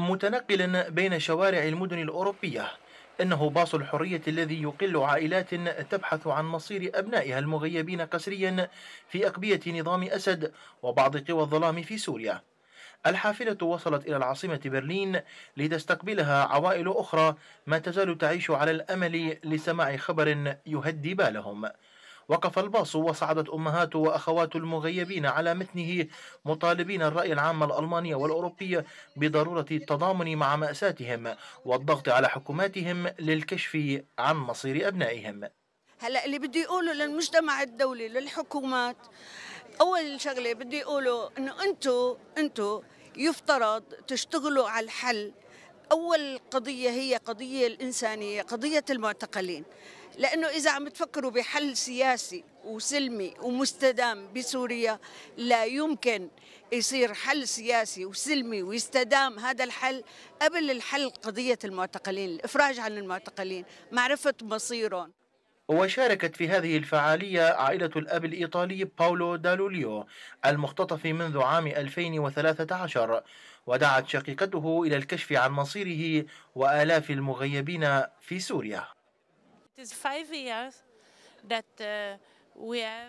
متنقلا بين شوارع المدن الأوروبية إنه باص الحرية الذي يقل عائلات تبحث عن مصير أبنائها المغيبين قسريا في أقبية نظام أسد وبعض قوى الظلام في سوريا الحافلة وصلت إلى العاصمة برلين لتستقبلها عوائل أخرى ما تزال تعيش على الأمل لسماع خبر يهدي بالهم وقف الباص وصعدت أمهات وأخوات المغيبين على متنه مطالبين الرأي العام الألمانية والأوروبية بضرورة التضامن مع مأساتهم والضغط على حكوماتهم للكشف عن مصير أبنائهم هلا اللي بدي اقوله للمجتمع الدولي للحكومات اول شغله بدي اقوله انه انتم انتم يفترض تشتغلوا على الحل أول قضية هي قضية الإنسانية قضية المعتقلين لأنه إذا عم تفكروا بحل سياسي وسلمي ومستدام بسوريا لا يمكن يصير حل سياسي وسلمي ويستدام هذا الحل قبل الحل قضية المعتقلين الإفراج عن المعتقلين معرفة مصيرهم وشاركت في هذه الفعالية عائلة الأب الإيطالي باولو دالوليو المختطف منذ عام 2013 ودعت شقيقته إلى الكشف عن مصيره وآلاف المغيبين في سوريا uh,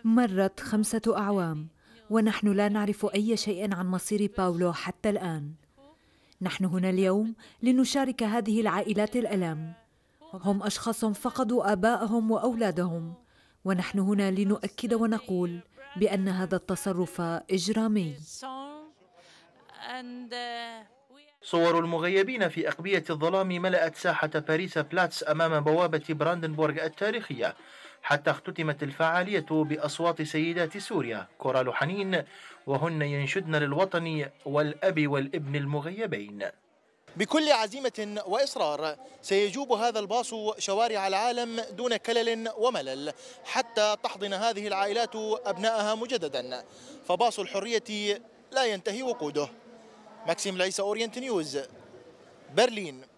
مرت خمسة أعوام ونحن لا نعرف أي شيء عن مصير باولو حتى الآن نحن هنا اليوم لنشارك هذه العائلات الألم هم اشخاص فقدوا اباءهم واولادهم ونحن هنا لنؤكد ونقول بان هذا التصرف اجرامي صور المغيبين في أقبية الظلام ملأت ساحة باريس بلاتس أمام بوابة براندنبورغ التاريخية حتى اختتمت الفعالية بأصوات سيدات سوريا كورال حنين وهن ينشدن للوطن والأب والابن المغيبين بكل عزيمة وإصرار سيجوب هذا الباص شوارع العالم دون كلل وملل حتى تحضن هذه العائلات أبنائها مجددا فباص الحرية لا ينتهي وقوده ماكسيم العيسى أورينت نيوز برلين